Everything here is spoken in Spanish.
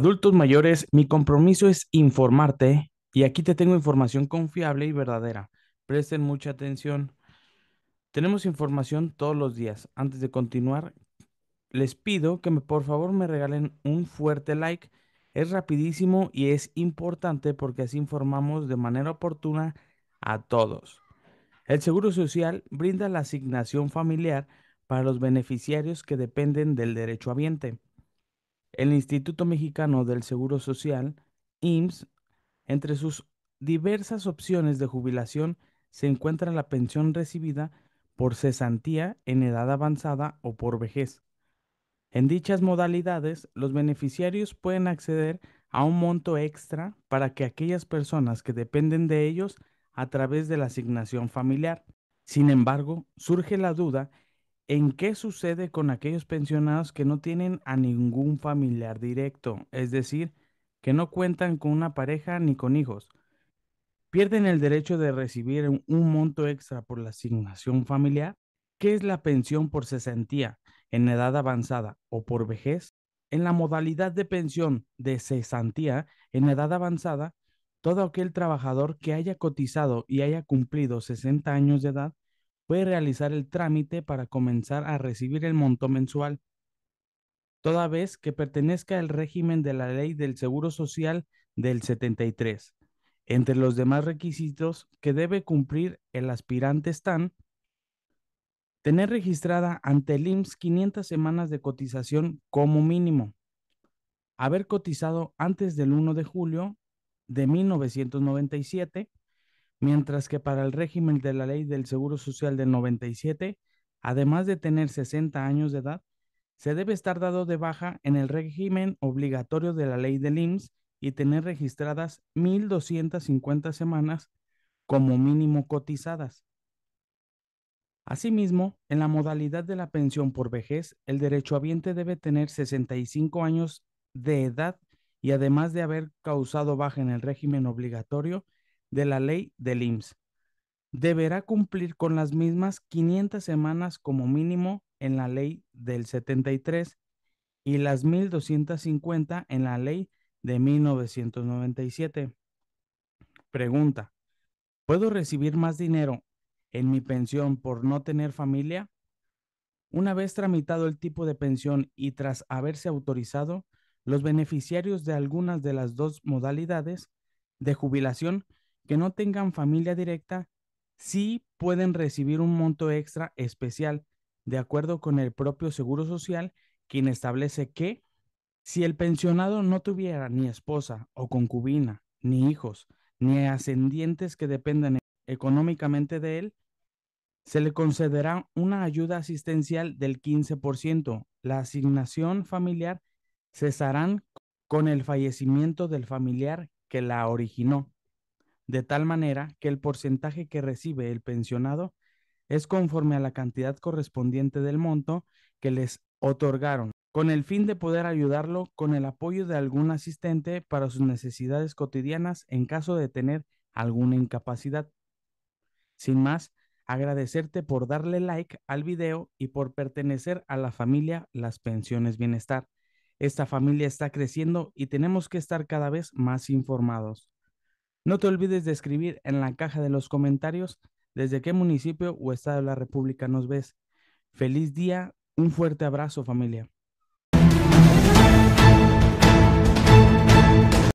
Adultos mayores, mi compromiso es informarte y aquí te tengo información confiable y verdadera. Presten mucha atención. Tenemos información todos los días. Antes de continuar, les pido que por favor me regalen un fuerte like. Es rapidísimo y es importante porque así informamos de manera oportuna a todos. El Seguro Social brinda la asignación familiar para los beneficiarios que dependen del derecho habiente. El Instituto Mexicano del Seguro Social, IMSS, entre sus diversas opciones de jubilación se encuentra la pensión recibida por cesantía en edad avanzada o por vejez. En dichas modalidades, los beneficiarios pueden acceder a un monto extra para que aquellas personas que dependen de ellos a través de la asignación familiar. Sin embargo, surge la duda ¿En qué sucede con aquellos pensionados que no tienen a ningún familiar directo? Es decir, que no cuentan con una pareja ni con hijos. Pierden el derecho de recibir un, monto extra por la asignación familiar, que es la pensión por cesantía en edad avanzada o por vejez. En la modalidad de pensión de cesantía en edad avanzada, todo aquel trabajador que haya cotizado y haya cumplido 60 años de edad puede realizar el trámite para comenzar a recibir el monto mensual, toda vez que pertenezca al régimen de la ley del Seguro Social del 73. Entre los demás requisitos que debe cumplir el aspirante están tener registrada ante el IMSS 500 semanas de cotización como mínimo, haber cotizado antes del 1 de julio de 1997, mientras que para el régimen de la ley del Seguro Social del 97, además de tener 60 años de edad, se debe estar dado de baja en el régimen obligatorio de la ley del IMSS y tener registradas 1.250 semanas como mínimo cotizadas. Asimismo, en la modalidad de la pensión por vejez, el derechohabiente debe tener 65 años de edad y además de haber causado baja en el régimen obligatorio, de la ley del IMSS. Deberá cumplir con las mismas 500 semanas como mínimo en la ley del 73 y las 1250 en la ley de 1997. Pregunta. ¿Puedo recibir más dinero en mi pensión por no tener familia? Una vez tramitado el tipo de pensión y tras haberse autorizado, los beneficiarios de algunas de las dos modalidades de jubilación que no tengan familia directa sí pueden recibir un monto extra especial, de acuerdo con el propio Seguro Social, quien establece que si el pensionado no tuviera ni esposa o concubina, ni hijos, ni ascendientes que dependan económicamente de él, se le concederá una ayuda asistencial del 15%. La asignación familiar cesarán con el fallecimiento del familiar que la originó de tal manera que el porcentaje que recibe el pensionado es conforme a la cantidad correspondiente del monto que les otorgaron, con el fin de poder ayudarlo con el apoyo de algún asistente para sus necesidades cotidianas en caso de tener alguna incapacidad. Sin más, agradecerte por darle like al video y por pertenecer a la familia Las Pensiones Bienestar. Esta familia está creciendo y tenemos que estar cada vez más informados. No te olvides de escribir en la caja de los comentarios desde qué municipio o estado de la República nos ves. Feliz día, un fuerte abrazo familia.